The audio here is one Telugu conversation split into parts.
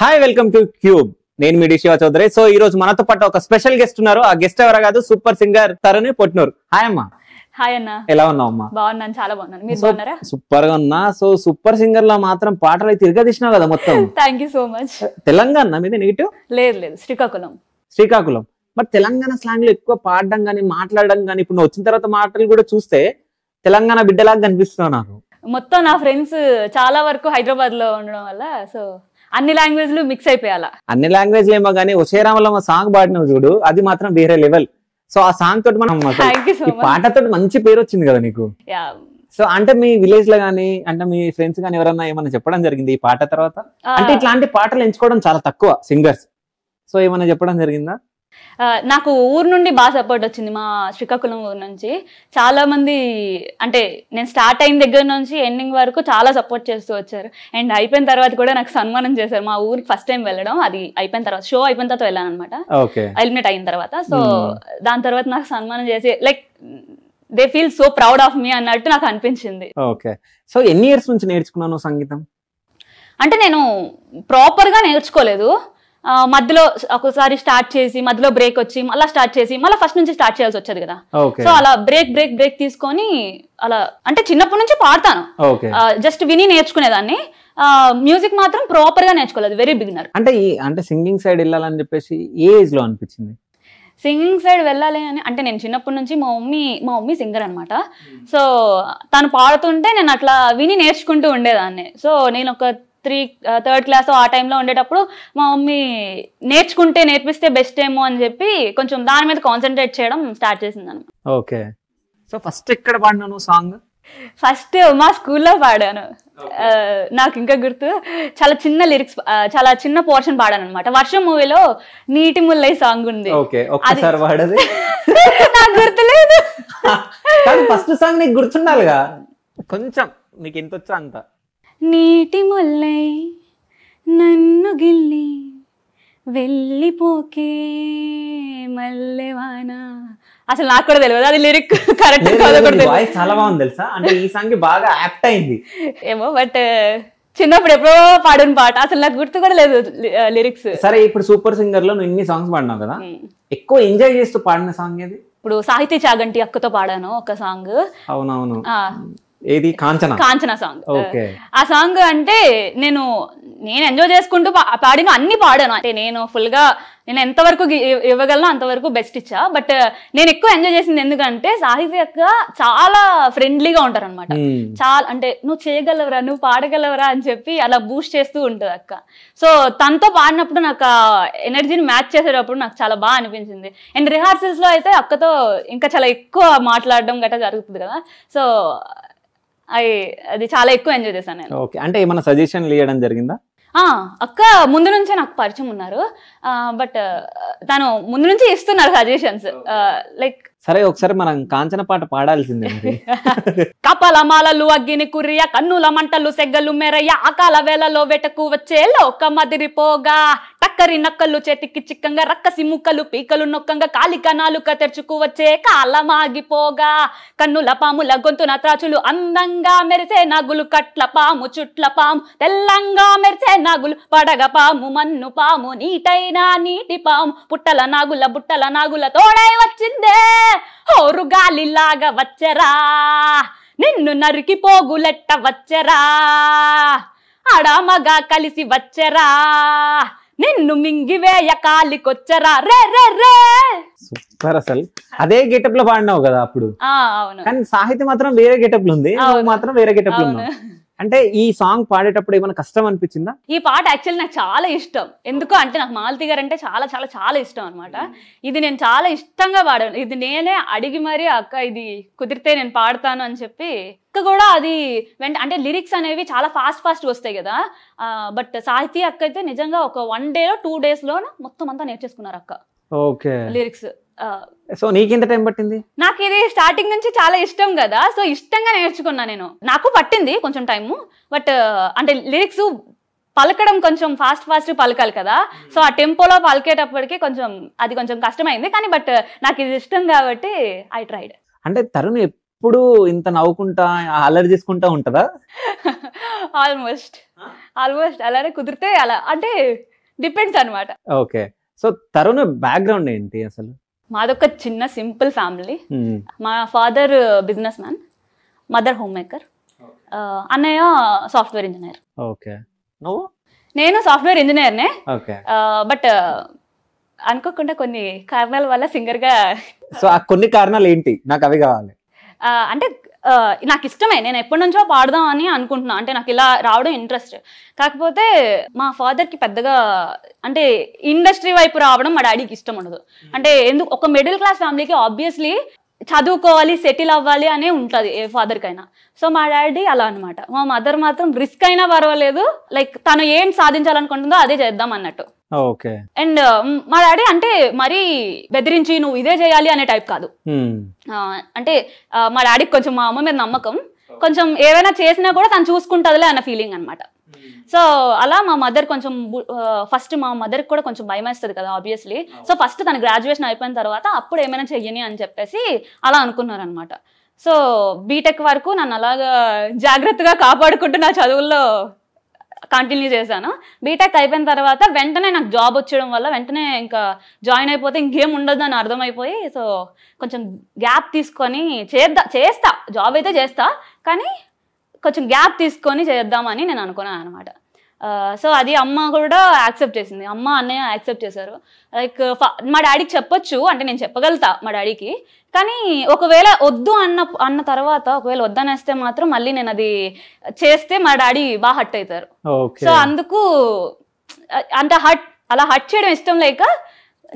హాయ్ వెల్కమ్ టు క్యూబ్ నేను మీ శివ చౌదరి సో ఈ రోజు మనతో పాటు ఒక స్పెషల్ గెస్ట్ ఉన్నారు ఆ గెస్ట్ ఎవరు కాదు super singer Taruni Potnuru hi అమ్మా హాయ్ అన్న ఎలా ఉన్నావు అమ్మా బాగున్నాను చాలా బాగున్నాను మీరు బాగున్నారా సూపర్ గా ఉన్నా సో సూపర్ సింగర్ లో మాత్రం పాటలు అయితే తిరగదీసినావు కదా మొత్తం thank you so much Telangana మీద నెగిటివ్ లేదు లేదు శ్రీకాకుళం శ్రీకాకుళం మరి తెలంగాణ స్లాంగ్ లో ఎక్కువ పాడడం గానీ మాట్లాడడం గానీ ఇప్పుడు వచ్చిన తర్వాత మాటలు కూడా చూస్తే తెలంగాణ బిడ్డలాగా కనిపిస్తున్నావు నాకు మొత్తం నా ఫ్రెండ్స్ చాలా వరకు హైదరాబాద్ లో ఉండడం వల్ల సో అన్ని లాంగ్వేజ్ లు మిక్స్ అయిపోయాలా అన్ని లాంగ్వేజ్ ఏమో కానీ ఉషే రామలమ్మ సాంగ్ పాడిన చూడు అది మాత్రం వేరే లెవెల్ సో ఆ సాంగ్ తోటి మనం పాటతో మంచి పేరు వచ్చింది కదా నీకు సో అంటే మీ విలేజ్ లో గానీ అంటే మీ ఫ్రెండ్స్ గానీ ఎవరన్నా ఏమైనా చెప్పడం జరిగింది ఈ పాట తర్వాత అంటే ఇట్లాంటి పాటలు ఎంచుకోవడం చాలా తక్కువ సింగర్స్ సో ఏమైనా చెప్పడం జరిగిందా నాకు ఊరు నుండి బాగా సపోర్ట్ వచ్చింది మా శ్రీకాకుళం ఊరు నుంచి చాలా మంది అంటే నేను స్టార్ట్ అయిన దగ్గర నుంచి ఎండింగ్ వరకు చాలా సపోర్ట్ చేస్తూ వచ్చారు అండ్ అయిపోయిన తర్వాత కూడా నాకు సన్మానం చేశారు మా ఊరికి ఫస్ట్ టైం వెళ్ళడం అది అయిపోయిన తర్వాత షో అయిపోయిన తర్వాత వెళ్ళాను అనమాట ఎలిమినేట్ అయిన తర్వాత సో దాని తర్వాత నాకు సన్మానం చేసి like they feel so proud of me అన్నట్టు నాకు అనిపించింది సో ఎన్ని ఇయర్స్ నుంచి నేర్చుకున్నాను సంగీతం అంటే నేను ప్రాపర్గా నేర్చుకోలేదు మధ్యలో ఒకసారి స్టార్ట్ చేసి మధ్యలో బ్రేక్ వచ్చి మళ్ళీ స్టార్ట్ చేసి మళ్ళీ ఫస్ట్ నుంచి స్టార్ట్ చేయాల్సి వచ్చేది కదా సో అలా బ్రేక్ బ్రేక్ బ్రేక్ తీసుకొని అలా అంటే చిన్నప్పటి నుంచి పాడతాను జస్ట్ విని నేర్చుకునేదాన్ని మ్యూజిక్ మాత్రం ప్రాపర్ గా నేర్చుకోలేదు వెరీ బిగినర్ అంటే అంటే సింగింగ్ సైడ్ వెళ్ళాలని చెప్పేసి ఏ ఏజ్ లో అనిపించింది సింగింగ్ సైడ్ వెళ్ళాలి అని అంటే నేను చిన్నప్పటి నుంచి మా మమ్మీ మా మమ్మీ సింగర్ అనమాట hmm. సో తను పాడుతుంటే నేను అట్లా విని నేర్చుకుంటూ ఉండేదాన్ని సో నేను ఒక త్రీ థర్డ్ క్లాస్ ఆ టైంలో ఉండేటప్పుడు మా మమ్మీ నేర్చుకుంటే నేర్పిస్తే బెస్ట్ ఏమో అని చెప్పి కొంచెం దాని మీద కాన్సన్ట్రేట్ చేయడం స్టార్ట్ చేసింది అనమాట ఓకే సో ఫస్ట్ ఎక్కడ పాడినాను సాంగ్ ఫస్ట్ మా స్కూల్లో పాడాను నాకు ఇంకా గుర్తు చాలా చిన్న లిరిక్స్ చాలా చిన్న పోర్షన్ పాడాను అనమాట వర్షం మూవీలో నీటి ముల్లై సాంగ్ ఉంది నాకు గుర్తులేదు ఫస్ట్ సాంగ్ నీకు గుర్తుండాలిగా కొంచెం నీకు ఎంత వచ్చా అంతా నీటి మొల్లై నన్ను గిల్లి వెళ్ళిపోకే మల్లెవాన అసలు నాకు కూడా తెలియదు అది లిరిక్ కరెక్ట్ చాలా బాగుంది తెలుసా అంటే ఈ సాంగ్ బాగా యాప్ట్ అయింది ఏమో బట్ uh, చిన్నప్పుడు ఎప్పుడో పాడిన పాట అసలు నాకు గుర్తు కూడా లేదు లిరిక్స్ uh, సరే ఇప్పుడు సూపర్ సింగర్ లో నువ్వు ఇన్ని సాంగ్స్ పాడినావు కదా ఎక్కువ ఎంజాయ్ చేస్తూ పాడిన సాంగ్ ఏది ఇప్పుడు సాహితీ చాగంటి అక్కతో పాడాను ఒక సాంగ్ అవునవును ఏది కాంచన కాంచన సాంగ్ ఆ సాంగ్ అంటే నేను నేను ఎంజాయ్ చేసుకుంటూ పాడిన అన్ని పాడాను అంటే నేను ఫుల్ గా నేను ఎంతవరకు ఇవ్వగలను అంతవరకు బెస్ట్ ఇచ్చా బట్ నేను ఎక్కువ ఎంజాయ్ చేసింది ఎందుకంటే సాహితీ అక్క చాలా ఫ్రెండ్లీగా ఉంటారు అనమాట hmm. చాలా అంటే నువ్వు చేయగలవరా నువ్వు పాడగలవరా అని చెప్పి అలా బూస్ట్ చేస్తూ ఉంటుంది అక్క సో తనతో పాడినప్పుడు నాకు ఎనర్జీని మ్యాచ్ చేసేటప్పుడు నాకు చాలా బాగా అనిపించింది అండ్ రిహార్సల్స్ లో అయితే అక్కతో ఇంకా చాలా ఎక్కువ మాట్లాడడం గట్రా జరుగుతుంది కదా సో అది చాలా ఎక్కువ ఎంజాయ్ చేశాను నేను ఓకే అంటే ఏమైనా సజెషన్ ఇవ్వడం జరిగిందా అక్క ముందు నుంచే నాకు పరిచయం ఉన్నారు బట్ తను ముందు నుంచి ఇస్తున్నారు సజెషన్స్ లైక్ సరే ఒకసారి మనం కాంచన పాట పాడాల్సిందే కపల మాలలు అగ్గిని కుర్రియ కన్నుల మంటలు సెగ్గలు మెరయ్య అకాల వేలలో వెటకు వచ్చే ఒక మదిరిపోగా చక్కరి నక్కలు చెట్టుకి చిక్కంగా రక్కసి ముక్కలు పీకలు నొక్కంగా కాలి కణాలుక తెరుచుకు వచ్చే కాలమాగిపోగా కన్నుల పాముల గొంతున త్రాచులు అందంగా మెరిసే నగులు కట్ల పాము చుట్ల పాము తెల్లంగా మెరిసే నగులు పడగ పాము మన్ను పాము నీటైనా నీటి పాము పుట్టల నాగుల బుట్టల నాగుల తోడై వచ్చిందే హోరు గాలిలాగా వచ్చరా నిన్ను నరికి పోగులెట్ట వచ్చరా అడామగా కలిసి వచ్చరా నిన్ను మింగివేయ కాలికొచ్చరా రే రే రే సూపర్ అసలు అదే గెటప్ లో పాడినావు కదా అప్పుడు కానీ సాహిత్యం మాత్రం వేరే గెటప్ లో ఉంది మాత్రం వేరే గెటప్ లో ఉన్నావు అంటే ఈ సాంగ్ పాడేటప్పుడు ఏమైనా కష్టం అనిపించిందా ఈ పాట యాక్చువల్లీ నాకు చాలా ఇష్టం ఎందుకు అంటే నాకు మాలతి గారు అంటే చాలా చాలా చాలా ఇష్టం అనమాట ఇది నేను చాలా ఇష్టంగా పాడాను ఇది నేనే అడిగి మరీ అక్క ఇది కుదిరితే నేను పాడతాను అని చెప్పి అక్క కూడా అది వెంట అంటే లిరిక్స్ అనేవి చాలా ఫాస్ట్ ఫాస్ట్ వస్తాయి కదా బట్ సాహితీ అక్క అయితే నిజంగా ఒక వన్ డేలో టూ డేస్ లో మొత్తం అంతా నేర్చేసుకున్నారు అక్క ఓకే లిరిక్స్ సో నీకు ఇంత టైం పట్టింది నాకు ఇది స్టార్టింగ్ నుంచి చాలా ఇష్టం కదా సో ఇష్టంగా నేర్చుకున్నా నేను నాకు పట్టింది కొంచెం టైము బట్ అంటే లిరిక్స్ పలకడం కొంచెం ఫాస్ట్ ఫాస్ట్ పలకాలి కదా సో ఆ టెంపోలో పలికేటప్పటికి కొంచెం అది కొంచెం కష్టమైంది కానీ బట్ నాకు ఇది ఇష్టం కాబట్టి ఐ ట్రైడ్ అంటే తరుణ్ ఎప్పుడు ఇంత నవ్వుకుంటా అల్లరి చేసుకుంటా ఉంటదా ఆల్మోస్ట్ ఆల్మోస్ట్ అలానే కుదిరితే అలా అంటే డిపెండ్స్ అనమాట ఓకే సో తరుణ్ బ్యాక్గ్రౌండ్ ఏంటి అసలు మాదొక చిన్న సింపుల్ ఫ్యామిలీ మా father businessman mother homemaker అన్నయ్య సాఫ్ట్వేర్ ఇంజనీర్ ఓకే నువ్వు నేను సాఫ్ట్వేర్ ఇంజనీర్నే బట్ అనుకోకుండా కొన్ని కారణాల వల్ల సింగర్ గా సో ఆ కొన్ని కారణాలు ఏంటి నాకు అవి కావాలి అంటే నాకు ఇష్టమే నేను ఎప్పటి నుంచో పాడదాం అని అనుకుంటున్నాను అంటే నాకు ఇలా రావడం ఇంట్రెస్ట్ కాకపోతే మా ఫాదర్కి పెద్దగా అంటే ఇండస్ట్రీ వైపు రావడం మా డాడీకి ఇష్టం ఉండదు అంటే ఎందుకు ఒక మిడిల్ క్లాస్ ఫ్యామిలీకి ఆబ్వియస్లీ చదువుకోవాలి సెటిల్ అవ్వాలి అనే ఉంటుంది ఏ ఫాదర్కైనా సో మా డాడీ అలా అనమాట మా మదర్ మాత్రం రిస్క్ అయినా పర్వాలేదు లైక్ తను ఏం సాధించాలనుకుంటుందో అదే చేద్దాం అన్నట్టు ఓకే అండ్ మా డాడీ అంటే మరీ బెదిరించి నువ్వు ఇదే చేయాలి అనే టైప్ కాదు అంటే మా డాడీకి కొంచెం మా అమ్మ మీద నమ్మకం కొంచెం ఏవైనా చేసినా కూడా తను చూసుకుంటుందిలే అన్న ఫీలింగ్ అనమాట సో అలా మా మదర్ కొంచెం ఫస్ట్ మా మదర్ కూడా కొంచెం భయం వేస్తుంది కదా ఆబ్వియస్లీ సో ఫస్ట్ తన గ్రాడ్యుయేషన్ అయిపోయిన తర్వాత అప్పుడు ఏమైనా చెయ్యని అని చెప్పేసి అలా అనమాట సో బీటెక్ వరకు నన్ను అలాగా జాగ్రత్తగా కాపాడుకుంటూ నా చదువుల్లో కంటిన్యూ చేశాను బీటెక్ అయిపోయిన తర్వాత వెంటనే నాకు జాబ్ వచ్చేయడం వల్ల వెంటనే ఇంకా జాయిన్ అయిపోతే ఇంకేం ఉండదు అని అర్థమైపోయి సో కొంచెం గ్యాప్ తీసుకొని చేద్దా చేస్తా జాబ్ అయితే చేస్తా కానీ కొంచెం గ్యాప్ తీసుకొని చేద్దామని నేను అనుకున్నాను అనమాట సో అది అమ్మ కూడా యాక్సెప్ట్ చేసింది అమ్మ అన్నయ్య యాక్సెప్ట్ చేశారు లైక్ మా డాడీకి చెప్పొచ్చు అంటే నేను చెప్పగలుగుతా మా డాడీకి కానీ ఒకవేళ వద్దు అన్న అన్న తర్వాత ఒకవేళ వద్దనేస్తే మాత్రం మళ్ళీ నేను అది చేస్తే మా డాడీ బాగా హట్ అవుతారు సో అందుకు అంత హట్ అలా హట్ చేయడం ఇష్టం లేక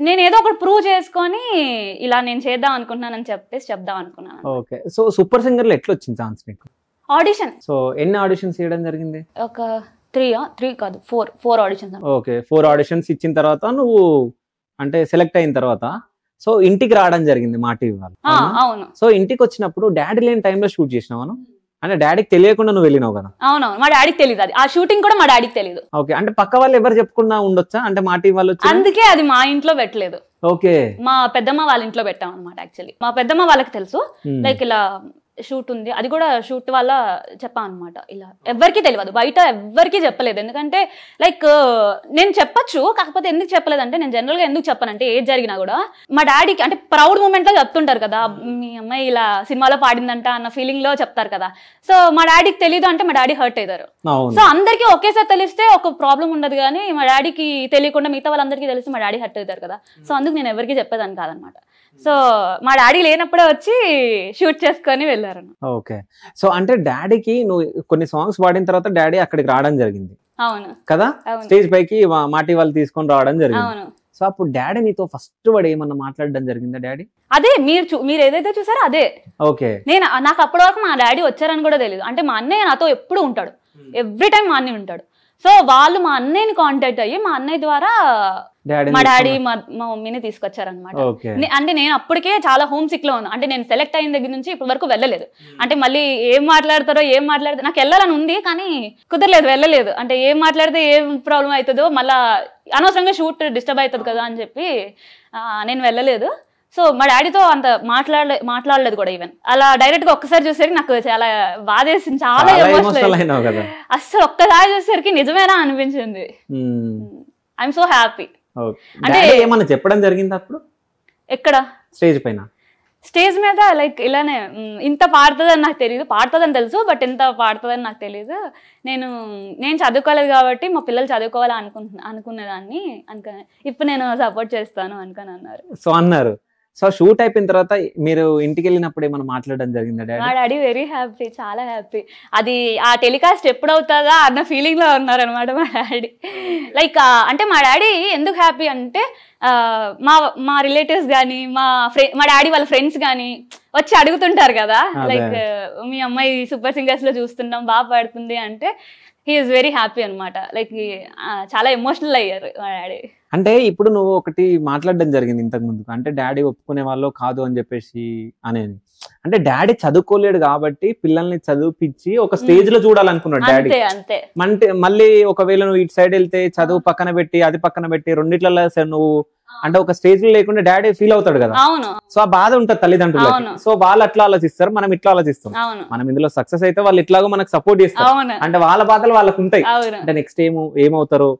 నేను ఏదో ఒకటి ప్రూవ్ చేసుకొని ఇలా నేను చేద్దాం అనుకుంటున్నానని చెప్పేసి చెప్దాం అనుకున్నాను ఓకే సో సూపర్ సింగర్ లో ఎట్లా వచ్చింది ఛాన్స్ మీకు ఆడిషన్ సో ఎన్ని ఆడిషన్స్ చేయడం జరిగింది ఒక త్రీ త్రీ కాదు four four auditions okay four auditions ఇచ్చిన తర్వాత నువ్వు అంటే సెలెక్ట్ అయిన తర్వాత సో ఇంటికి రావడం జరిగింది మా టీవీ వాళ్ళు అవును సో ఇంటికి వచ్చినప్పుడు డాడీ లేని లో షూట్ చేసినావు అంటే డాడీకి తెలియకుండా నువ్వు వెళ్ళినావు కదా అవునవును మా డాడీకి తెలియదు అది ఆ షూటింగ్ కూడా మా డాడీకి తెలియదు ఓకే అంటే పక్క వాళ్ళు ఎవరు చెప్పకుండా ఉండొచ్చా అంటే మా టీవీ వాళ్ళు అందుకే అది మా ఇంట్లో పెట్టలేదు ఓకే మా పెద్దమ్మ వాళ్ళ ఇంట్లో పెట్టాం అనమాట యాక్చువల్లీ మా పెద్దమ్మ వాళ్ళకి తెలుసు లైక్ ఇలా షూట్ ఉంది అది కూడా షూట్ వల్ల చెప్పా అనమాట ఇలా ఎవరికి తెలియదు బయట ఎవరికి చెప్పలేదు ఎందుకంటే లైక్ నేను చెప్పచ్చు కాకపోతే ఎందుకు చెప్పలేదంటే నేను జనరల్గా ఎందుకు చెప్పానంటే ఏది జరిగినా కూడా మా డాడీకి అంటే ప్రౌడ్ మూమెంట్లో చెప్తుంటారు కదా మీ అమ్మాయి ఇలా సినిమాలో పాడిందంట అన్న ఫీలింగ్లో చెప్తారు కదా సో మా డాడీకి తెలియదు అంటే మా డాడీ హర్ట్ అవుతారు సో అందరికీ ఒకేసారి తెలిస్తే ఒక ప్రాబ్లం ఉండదు కానీ మా డాడీకి తెలియకుండా మిగతా వాళ్ళందరికీ తెలిస్తే మా డాడీ హర్ట్ అవుతారు కదా సో అందుకు నేను ఎవరికి చెప్పేదాన్ని కాదనమాట సో మా డాడీ లేనప్పుడే వచ్చి షూట్ చేసుకొని వెళ్ళారు ఓకే సో అంటే డాడీకి నువ్వు కొన్ని సాంగ్స్ పాడిన తర్వాత డాడీ అక్కడికి రావడం జరిగింది అవును కదా స్టేజ్ పైకి మాటి వాళ్ళు తీసుకొని రావడం జరిగింది సో అప్పుడు డాడీ నీతో ఫస్ట్ వాడు ఏమన్నా మాట్లాడడం జరిగిందా డాడీ అదే మీరు మీరు ఏదైతే చూసారో అదే ఓకే నేను నాకు అప్పటి వరకు మా డాడీ వచ్చారని కూడా తెలియదు అంటే మా అన్నయ్య నాతో ఎప్పుడు ఉంటాడు ఎవ్రీ hmm. టైం మా అన్నయ్య ఉంటాడు సో వాళ్ళు మా అన్నయ్యని కాంటాక్ట్ అయ్యి మా అన్నయ్య ద్వారా మా డాడీ మా మా మమ్మీని తీసుకొచ్చారనమాట అంటే నేను అప్పటికే చాలా హోమ్ సిక్ లో ఉన్నాను అంటే నేను సెలెక్ట్ అయిన దగ్గర నుంచి ఇప్పటి వరకు వెళ్ళలేదు hmm. అంటే మళ్ళీ ఏం మాట్లాడతారో ఏం మాట్లాడతారో నాకు వెళ్ళాలని ఉంది కానీ కుదరలేదు వెళ్ళలేదు అంటే ఏం మాట్లాడితే ఏం ప్రాబ్లం అవుతుందో మళ్ళీ అనవసరంగా షూట్ డిస్టర్బ్ అవుతుంది కదా అని చెప్పి నేను వెళ్ళలేదు సో మా డాడీతో అంత మాట్లాడలే మాట్లాడలేదు కూడా ఈవెన్ అలా డైరెక్ట్ గా ఒక్కసారి చూసేసరికి నాకు చాలా బాధేసింది చాలా అసలు ఒక్కసారి చూసేసరికి నిజమేనా అనిపించింది ఐఎమ్ సో హ్యాపీ అంటే ఏమన్నా చెప్పడం జరిగింది అప్పుడు ఎక్కడ స్టేజ్ పైన స్టేజ్ మీద లైక్ ఇలానే ఇంత పాడుతుందని నాకు తెలియదు పాడుతుందని తెలుసు బట్ ఇంత పాడుతుందని నాకు తెలియదు నేను నేను చదువుకోలేదు కాబట్టి మా పిల్లలు చదువుకోవాలి అనుకుంటున్నా అనుకునేదాన్ని అనుకని ఇప్పుడు నేను సపోర్ట్ చేస్తాను అనుకుని అన్నారు సో అన్నారు సో షూట్ అయిపోయిన తర్వాత మీరు ఇంటికి వెళ్ళినప్పుడు ఏమైనా మాట్లాడడం జరిగిందా డాడీ మా డాడీ వెరీ హ్యాపీ చాలా హ్యాపీ అది ఆ టెలికాస్ట్ ఎప్పుడు అవుతుందా అన్న ఫీలింగ్ లో ఉన్నారనమాట మా డాడీ లైక్ అంటే మా డాడీ ఎందుకు హ్యాపీ అంటే మా మా రిలేటివ్స్ కానీ మా ఫ్రెండ్ మా డాడీ వాళ్ళ ఫ్రెండ్స్ కానీ వచ్చి అడుగుతుంటారు కదా లైక్ మీ అమ్మాయి సూపర్ సింగర్స్ లో చూస్తున్నాం బాగా పడుతుంది అంటే హీఈస్ వెరీ హ్యాపీ అనమాట లైక్ చాలా ఎమోషనల్ అయ్యారు మా డాడీ అంటే ఇప్పుడు నువ్వు ఒకటి మాట్లాడడం జరిగింది ఇంతకు ముందు అంటే డాడీ ఒప్పుకునే వాళ్ళు కాదు అని చెప్పేసి అనేది అంటే డాడీ చదువుకోలేడు కాబట్టి పిల్లల్ని చదివిపించి ఒక స్టేజ్ లో చూడాలనుకున్నాడు డాడీ అంటే మళ్ళీ ఒకవేళ నువ్వు ఇటు సైడ్ వెళ్తే చదువు పక్కన పెట్టి అది పక్కన పెట్టి రెండిట్లలో నువ్వు అంటే ఒక స్టేజ్ లో లేకుండా డాడీ ఫీల్ అవుతాడు కదా సో ఆ బాధ ఉంటది తల్లిదండ్రులకి సో వాళ్ళు అట్లా ఆలోచిస్తారు మనం ఇట్లా ఆలోచిస్తాం మనం ఇందులో సక్సెస్ అయితే వాళ్ళు ఇట్లాగో మనకు సపోర్ట్ చేస్తారు అంటే వాళ్ళ బాధలు వాళ్ళకు ఉంటాయి అంటే నెక్స్ట్ ఏమో ఏమవుతారో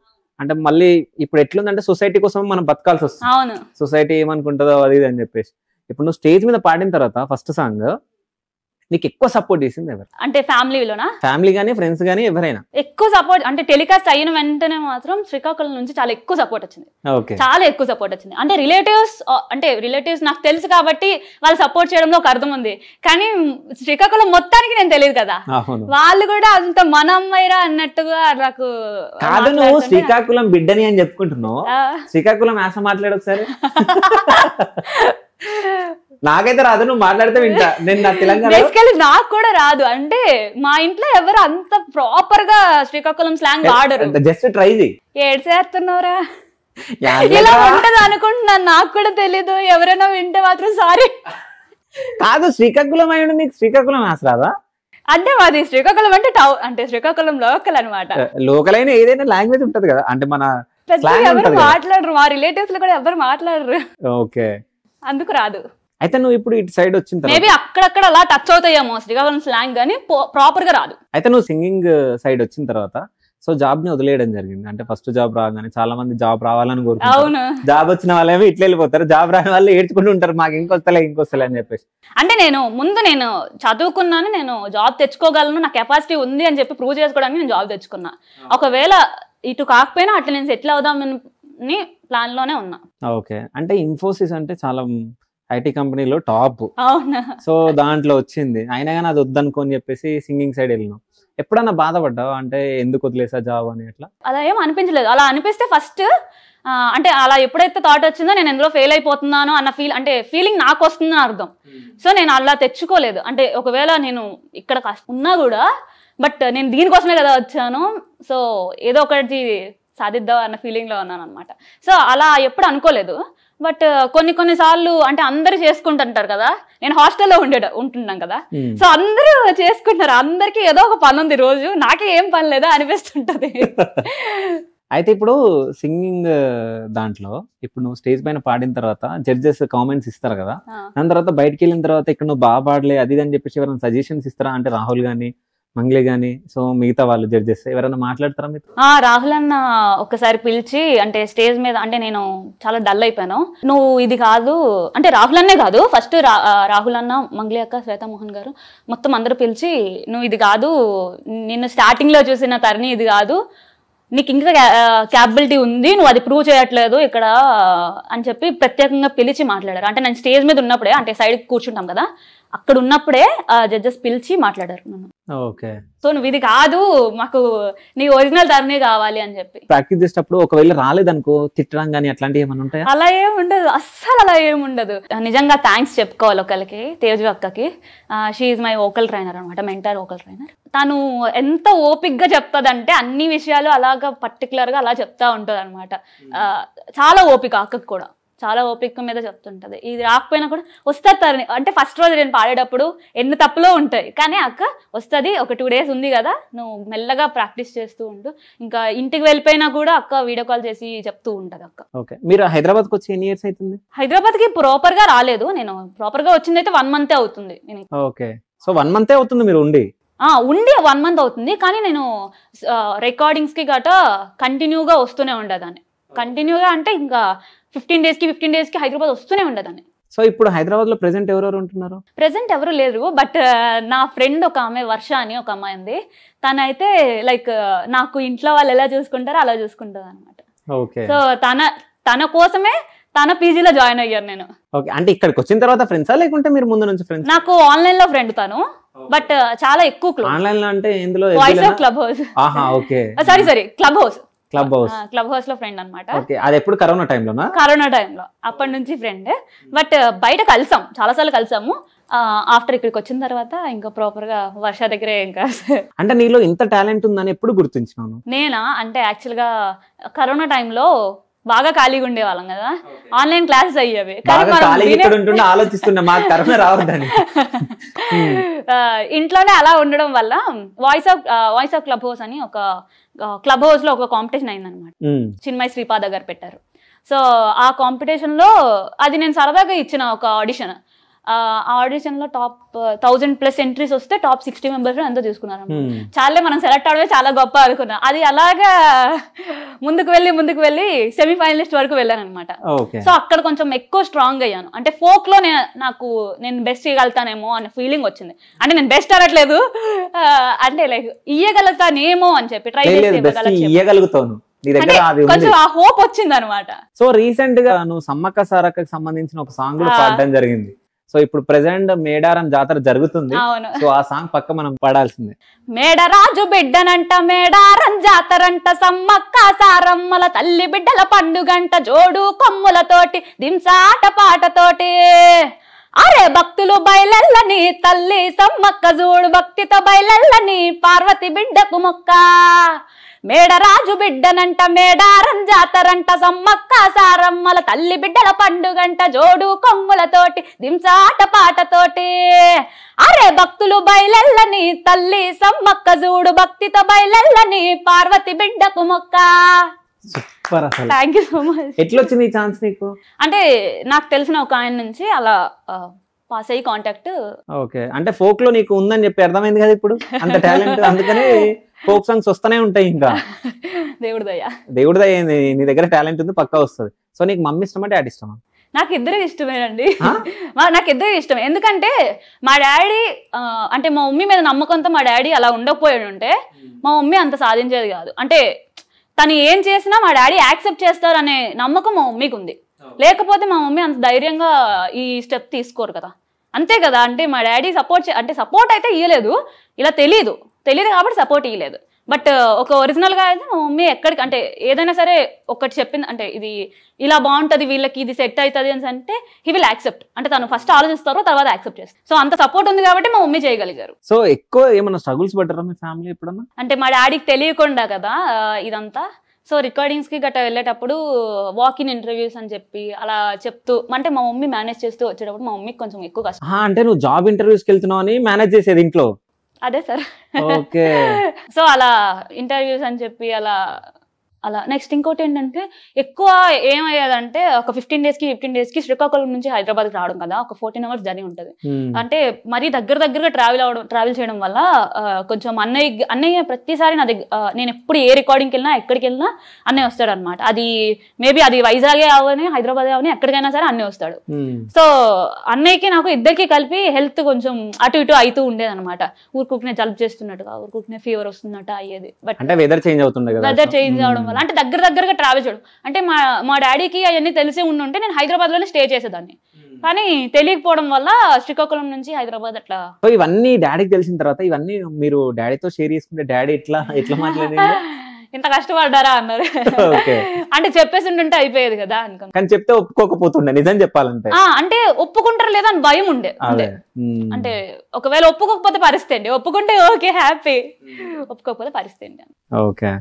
అంటే మళ్ళీ ఇప్పుడు ఎట్లుందంటే సొసైటీ కోసం మనం బతకాల్సి వస్తుంది సొసైటీ ఏమనుకుంటుందో అది అని చెప్పేసి ఇప్పుడు నువ్వు స్టేజ్ మీద పాడిన తర్వాత ఫస్ట్ సాంగ్ నీకు ఎక్కువ సపోర్ట్ చేసింది ఎవరు అంటే ఫ్యామిలీలోనా ఫ్యామిలీ గానీ ఫ్రెండ్స్ గానీ ఎవరైనా ఎక్కువ సపోర్ట్ అంటే టెలికాస్ట్ అయిన వెంటనే మాత్రం శ్రీకాకుళం నుంచి చాలా ఎక్కువ సపోర్ట్ వచ్చింది చాలా ఎక్కువ సపోర్ట్ వచ్చింది అంటే రిలేటివ్స్ అంటే రిలేటివ్స్ నాకు తెలుసు కాబట్టి వాళ్ళు సపోర్ట్ చేయడంలో ఒక అర్థం ఉంది కానీ శ్రీకాకుళం మొత్తానికి నేను తెలియదు కదా వాళ్ళు కూడా అంత మన అమ్మాయిరా అన్నట్టుగా నాకు కాదు నువ్వు శ్రీకాకుళం బిడ్డని అని చెప్పుకుంటున్నావు శ్రీకాకుళం ఆశ మాట్లాడు ఒకసారి నాకైతే రాదు నువ్వు మాట్లాడితే వింటా నేను నా తెలంగాణ బేసికలీ నాకు కూడా రాదు అంటే మా ఇంట్లో ఎవరు అంత ప్రాపర్ గా శ్రీకాకుళం స్లాంగ్ ఆడరు జస్ట్ ట్రై ఏడు ఏడ్చేస్తున్నావురా ఇలా ఉంటది అనుకుంటున్నాను నాకు కూడా తెలీదు ఎవరైనా వింటే మాత్రం సారీ కాదు శ్రీకాకుళం అయ్యండి నీకు శ్రీకాకుళం ఆసరాదా అంటే మాది శ్రీకాకుళం అంటే టౌ అంటే శ్రీకాకుళం లోకల్ అనమాట లోకల్ అయినా ఏదైనా లాంగ్వేజ్ ఉంటది కదా అంటే మన ఎవరు మాట్లాడరు మా రిలేటివ్స్ లో కూడా ఎవరు మాట్లాడరు ఓకే అందుకు రాదు అయితే నువ్వు ఇప్పుడు ఇటు సైడ్ వచ్చిన మేబీ అక్కడక్కడ అలా టచ్ అవుతాయేమో శ్రీకాకుళం స్లాంగ్ కానీ ప్రాపర్ గా రాదు అయితే నువ్వు సింగింగ్ సైడ్ uh, వచ్చిన తర్వాత సో జాబ్ ని వదిలేయడం జరిగింది అంటే ఫస్ట్ జాబ్ రాగానే చాలా మంది జాబ్ రావాలని అవును జాబ్ వచ్చిన వాళ్ళేమో ఇట్లా వెళ్ళిపోతారు జాబ్ రాని వాళ్ళు ఏడ్చుకుంటూ ఉంటారు మాకు ఇంకొస్తలే ఇంకొస్తలే అని చెప్పేసి అంటే నేను ముందు నేను చదువుకున్నాను నేను జాబ్ తెచ్చుకోగలను నా కెపాసిటీ ఉంది అని చెప్పి ప్రూవ్ చేసుకోవడానికి నేను జాబ్ తెచ్చుకున్నా ఒకవేళ ఇటు కాకపోయినా అట్లా నేను సెటిల్ అవుదాం ని ప్లాన్ లోనే ఉన్నా ఓకే అంటే ఇన్ఫోసిస్ అంటే చాలా ఐటీ కంపెనీలో టాప్ అవునా సో దాంట్లో వచ్చింది అయినా కానీ అది వద్దనుకోని చెప్పేసి సింగింగ్ సైడ్ వెళ్ళినాం ఎప్పుడన్నా బాధపడ్డావు అంటే ఎందుకు వదిలేసా జాబ్ అని అట్లా అలా ఏం అనిపించలేదు అలా అనిపిస్తే ఫస్ట్ అంటే అలా ఎప్పుడైతే థాట్ వచ్చిందో నేను ఎందులో ఫెయిల్ అయిపోతున్నాను అన్న ఫీల్ అంటే ఫీలింగ్ నాకు వస్తుందని అర్థం సో నేను అలా తెచ్చుకోలేదు అంటే ఒకవేళ నేను ఇక్కడ ఉన్నా కూడా బట్ నేను దీనికోసమే కదా వచ్చాను సో ఏదో ఒకటి సాధిద్దాం అన్న ఫీలింగ్లో ఉన్నాను అనమాట సో అలా ఎప్పుడు అనుకోలేదు బట్ uh, కొన్ని కొన్ని సార్లు అంటే అందరు చేసుకుంటుంటారు కదా నేను హాస్టల్లో ఉండే ఉంటున్నాం కదా సో hmm. అందరూ చేసుకుంటున్నారు అందరికీ ఏదో ఒక పని ఉంది రోజు నాకే ఏం పని లేదా అనిపిస్తుంటది అయితే ఇప్పుడు సింగింగ్ uh, దాంట్లో ఇప్పుడు నువ్వు స్టేజ్ పైన పాడిన తర్వాత జడ్జెస్ కామెంట్స్ ఇస్తారు కదా దాని తర్వాత బయటకు వెళ్ళిన తర్వాత ఇక్కడ నువ్వు బాగా పాడలే అది అని చెప్పేసి ఎవరైనా సజెషన్స్ ఇస్తారా అంటే రాహుల్ గానీ మంగ్లీ గాని సో మిగతా వాళ్ళు జడ్జెస్ ఎవరైనా మాట్లాడతారా మీరు ఆ రాహుల్ అన్న ఒకసారి పిలిచి అంటే స్టేజ్ మీద అంటే నేను చాలా డల్ అయిపోయాను నువ్వు ఇది కాదు అంటే రాహుల్ అన్నే కాదు ఫస్ట్ రాహుల్ అన్న మంగ్లీ అక్క శ్వేతామోహన్ గారు మొత్తం అందరూ పిలిచి నువ్వు ఇది కాదు నిన్ను స్టార్టింగ్ లో చూసిన తరణి ఇది కాదు నీకు ఇంకా క్యాపబిలిటీ ఉంది నువ్వు అది ప్రూవ్ చేయట్లేదు ఇక్కడ అని చెప్పి ప్రత్యేకంగా పిలిచి మాట్లాడారు అంటే నేను స్టేజ్ మీద ఉన్నప్పుడే అంటే సైడ్ కూర్చుంటాం కదా అక్కడ ఉన్నప్పుడే జడ్జెస్ పిలిచి మాట్లాడారు ఓకే సో నువ్వు ఇది కాదు మాకు నీ ఒరిజినల్ ధరనే కావాలి అని చెప్పి ప్రాక్టీస్ చేసేటప్పుడు ఒకవేళ రాలేదనుకో తిట్టడం కానీ అట్లాంటివి ఏమైనా ఉంటాయి అలా ఏమి ఉండదు అస్సలు అలా ఏమి ఉండదు నిజంగా థ్యాంక్స్ చెప్పుకోవాలి ఒకరికి తేజు అక్కకి షీఈ్ మై ఓకల్ ట్రైనర్ అనమాట మెంటర్ ఓకల్ ట్రైనర్ తను ఎంత ఓపిక్గా చెప్తుందంటే అన్ని విషయాలు పర్టికులర్ పర్టికులర్గా అలా చెప్తా ఉంటుంది అనమాట చాలా ఓపిక అక్కకి కూడా చాలా ఓపిక మీద చెప్తుంటుంది ఇది రాకపోయినా కూడా వస్తుంది తరని అంటే ఫస్ట్ రోజు నేను పాడేటప్పుడు ఎన్ని తప్పులో ఉంటాయి కానీ అక్క వస్తుంది ఒక టూ డేస్ ఉంది కదా నువ్వు మెల్లగా ప్రాక్టీస్ చేస్తూ ఉంటు ఇంకా ఇంటికి వెళ్ళిపోయినా కూడా అక్క వీడియో కాల్ చేసి చెప్తూ ఉంటుంది అక్క ఓకే మీరు హైదరాబాద్కి వచ్చి ఎన్ని ఇయర్స్ అవుతుంది హైదరాబాద్కి ప్రాపర్గా రాలేదు నేను ప్రాపర్గా వచ్చింది అయితే వన్ మంతే అవుతుంది ఓకే సో వన్ మంతే అవుతుంది మీరు ఉండి ఉండి వన్ మంత్ అవుతుంది కానీ నేను రికార్డింగ్స్కి గట కంటిన్యూగా వస్తూనే ఉండేదాన్ని కంటిన్యూగా అంటే ఇంకా ఫిఫ్టీన్ డేస్ కి ఫిఫ్టీన్ డేస్ కి హైదరాబాద్ వస్తూనే ఉండదని సో ఇప్పుడు హైదరాబాద్ లో ప్రెసెంట్ ఎవరెవరు ఉంటున్నారు ప్రెసెంట్ ఎవరు లేరు బట్ uh, నా ఫ్రెండ్ ఒక ఆమె వర్ష అని ఒక అమ్మాయి ఉంది తనైతే లైక్ uh, నాకు ఇంట్లో వాళ్ళు ఎలా చూసుకుంటారో అలా చూసుకుంటుంది అనమాట సో తన తన కోసమే తన పీజీలో జాయిన్ అయ్యాను నేను అంటే ఇక్కడికి వచ్చిన తర్వాత ఫ్రెండ్సా లేకుంటే మీరు ముందు నుంచి ఫ్రెండ్స్ నాకు ఆన్లైన్ లో ఫ్రెండ్ తను బట్ uh, చాలా ఎక్కువ ఆన్లైన్ లో అంటే ఇందులో voice of club house okay sorry sorry club house club house club house లో ఫ్రెండ్ అనమాట అది ఎప్పుడు కరోనా టైంలోనా కరోనా టైంలో అప్పటి నుంచి ఫ్రెండ్ బట్ uh, బయట కలిసాం చాలా సార్లు కలిసాము ఆఫ్టర్ ఇక్కడికి వచ్చిన తర్వాత ఇంకా ప్రాపర్ గా వర్ష దగ్గరే ఇంకా అంటే నీలో ఇంత టాలెంట్ ఉందని ఎప్పుడు గుర్తించినాను నేనా అంటే యాక్చువల్ గా కరోనా టైంలో బాగా ఖాళీగా ఉండేవాళ్ళం కదా ఆన్లైన్ క్లాసెస్ అయ్యేవి ఇంట్లోనే అలా ఉండడం వల్ల voice of voice of club house అని ఒక క్లబ్ హౌస్ లో ఒక కాంపిటీషన్ అయిందనమాట చిన్మయ్ శ్రీపాద గారు పెట్టారు సో ఆ కాంపిటీషన్ లో అది నేను సరదాగా ఇచ్చిన ఒక ఆడిషన్ ఆ ఆడిషన్ లో టాప్ థౌజండ్ ప్లస్ ఎంట్రీస్ వస్తే టాప్ సిక్స్టీ మెంబర్స్ అంతా చూసుకున్నారు చాలా మనం సెలెక్ట్ అవడమే చాలా గొప్ప అనుకున్నాం అది అలాగా ముందుకు వెళ్ళి ముందుకు వెళ్ళి సెమీఫైనలిస్ట్ వరకు వెళ్ళాను అనమాట సో అక్కడ కొంచెం ఎక్కువ స్ట్రాంగ్ అయ్యాను అంటే ఫోక్ లో నేను నాకు నేను బెస్ట్ చేయగలుగుతానేమో అనే ఫీలింగ్ వచ్చింది అంటే నేను బెస్ట్ అవ్వట్లేదు అంటే లైక్ ఇయ్యగలుగుతానేమో అని చెప్పి ట్రై చేయగలుగుతాను కొంచెం ఆ హోప్ వచ్చింది అనమాట సో రీసెంట్ గా నువ్వు సమ్మక్క సారక్క సంబంధించిన ఒక సాంగ్ పాడడం జరిగింది సో ఇప్పుడు ప్రెసెంట్ మేడారం జాతర జరుగుతుంది సో ఆ సాంగ్ పక్క మనం పాడాల్సిందే మేడరాజు బిడ్డనంట మేడారం జాతరంట సమ్మక్క సారమ్మల తల్లి బిడ్డల పండుగంట జోడు కొమ్ములతోటి దింసాట పాటతోటి అరే భక్తులు బయలల్లని తల్లి సమ్మక్క జోడు భక్తితో బయలల్లని పార్వతి బిడ్డకు మొక్క మేడరాజు బిడ్డనంట మేడారం జాతరంట సమ్మక్క సారమ్మల తల్లి బిడ్డల పండుగంట జోడు కొమ్ములతోటి దింసాట పాటతోటి అరే భక్తులు బయలెల్లని తల్లి సమ్మక్క జూడు భక్తితో బయలెల్లని పార్వతి బిడ్డకు మొక్క థ్యాంక్ యూ సో మచ్ ఎట్లా వచ్చింది ఛాన్స్ నీకు అంటే నాకు తెలిసిన ఒక ఆయన నుంచి అలా పాస్ అయ్యి కాంటాక్ట్ ఓకే అంటే ఫోక్ లో నీకు ఉందని చెప్పి అర్థమైంది కదా ఇప్పుడు అంత టాలెంట్ అందుకని ఫోక్ సాంగ్స్ వస్తూనే ఉంటాయి ఇంకా దేవుడి దయ దేవుడి దయ నీ దగ్గర టాలెంట్ ఉంది పక్కా వస్తుంది సో నీకు మమ్మీ ఇష్టమా డాడీ ఇష్టమా నాకు ఇద్దరు ఇష్టమేనండి నాకు ఇద్దరు ఇష్టం ఎందుకంటే మా డాడీ అంటే మా మమ్మీ మీద నమ్మకంతో మా డాడీ అలా ఉండకపోయాడు మా మమ్మీ అంత సాధించేది కాదు అంటే తను ఏం చేసినా మా డాడీ యాక్సెప్ట్ చేస్తారు అనే నమ్మకం మా మమ్మీకి ఉంది లేకపోతే మా మమ్మీ అంత ధైర్యంగా ఈ స్టెప్ తీసుకోరు కదా అంతే కదా అంటే మా డాడీ సపోర్ట్ అంటే సపోర్ట్ అయితే ఇవ్వలేదు ఇలా తెలీదు తెలియదు కాబట్టి సపోర్ట్ ఇవ్వలేదు బట్ ఒక ఒరిజినల్గా అయితే మమ్మీ ఎక్కడికి అంటే ఏదైనా సరే ఒకటి చెప్పింది అంటే ఇది ఇలా బాగుంటుంది వీళ్ళకి ఇది సెట్ అవుతుంది అని అంటే హీ విల్ యాక్సెప్ట్ అంటే తను ఫస్ట్ ఆలోచిస్తారు తర్వాత యాక్సెప్ట్ చేస్తారు సో అంత సపోర్ట్ ఉంది కాబట్టి మా మమ్మీ చేయగలిగారు సో ఎక్కువ ఏమైనా స్ట్రగుల్స్ పడ్డారా మీ ఫ్యామిలీ ఎప్పుడన్నా అంటే మా డాడీకి తెలియకుండా కదా uh, ఇదంతా సో రికార్డింగ్స్కి గట్రా వెళ్ళేటప్పుడు వాకింగ్ uh, ఇంటర్వ్యూస్ అని చెప్పి అలా చెప్తూ అంటే మా మమ్మీ మేనేజ్ చేస్తూ వచ్చేటప్పుడు మా మమ్మీకి కొంచెం ఎక్కువ కష్టం అంటే నువ్వు జాబ్ ఇంటర్వ్యూస్కి వెళ్తున్నావు అని మేనేజ్ చేసేది ఇంట్లో అదే సార్ ఓకే సో అలా ఇంటర్వ్యూస్ అని చెప్పి అలా అలా నెక్స్ట్ ఇంకోటి ఏంటంటే ఎక్కువ ఏమయ్యేదంటే ఒక ఫిఫ్టీన్ డేస్ కి ఫిఫ్టీన్ డేస్ కి శ్రీకాకుళం నుంచి హైదరాబాద్ కి రావడం కదా ఒక ఫోర్టీన్ అవర్స్ జర్నీ ఉంటుంది అంటే మరీ దగ్గర దగ్గరగా ట్రావెల్ అవడం ట్రావెల్ చేయడం వల్ల కొంచెం అన్నయ్య అన్నయ్య ప్రతిసారి నా దగ్గర నేను ఎప్పుడు ఏ రికార్డింగ్కి వెళ్ళినా ఎక్కడికి వెళ్ళినా అన్నయ్య వస్తాడు అనమాట అది మేబీ అది వైజాగే అవని హైదరాబాద్ అవని ఎక్కడికైనా సరే అన్నయ్య వస్తాడు hmm. సో అన్నయ్యకి నాకు ఇద్దరికి కలిపి హెల్త్ కొంచెం అటు ఇటు అవుతూ ఉండేది అనమాట ఊరుకునే జలుబు చేస్తున్నట్టుగా ఊరుకునే ఫీవర్ వస్తున్నట్టు అయ్యేది బట్ వెదర్ చేంజ్ అవుతుంది వెదర్ చేంజ్ అవడం వల్ల అంటే దగ్గర దగ్గరగా ట్రావెల్ చేయడం అంటే మా మా డాడీకి అవన్నీ తెలిసి ఉండుంటే నేను హైదరాబాద్లోనే స్టే చేసేదాన్ని కానీ తెలియకపోవడం వల్ల శ్రీకాకుళం నుంచి హైదరాబాద్ అట్లా ఇవన్నీ డాడీకి తెలిసిన తర్వాత ఇవన్నీ మీరు డాడీతో షేర్ చేసుకుంటే డాడీ ఇట్లా ఎట్లా మాట్లాడే ఇంత కష్టపడ్డారా అన్నారు అంటే చెప్పేసి ఉంటుంటే అయిపోయేది కదా అనుకున్నా కానీ చెప్తే ఒప్పుకోకపోతుండే నిజం చెప్పాలంటే అంటే ఒప్పుకుంటారు లేదా అని భయం ఉండే అంటే ఒకవేళ ఒప్పుకోకపోతే పరిస్థితి అండి ఒప్పుకుంటే ఓకే హ్యాపీ ఒప్పుకోకపోతే పరిస్థితి అండి ఓకే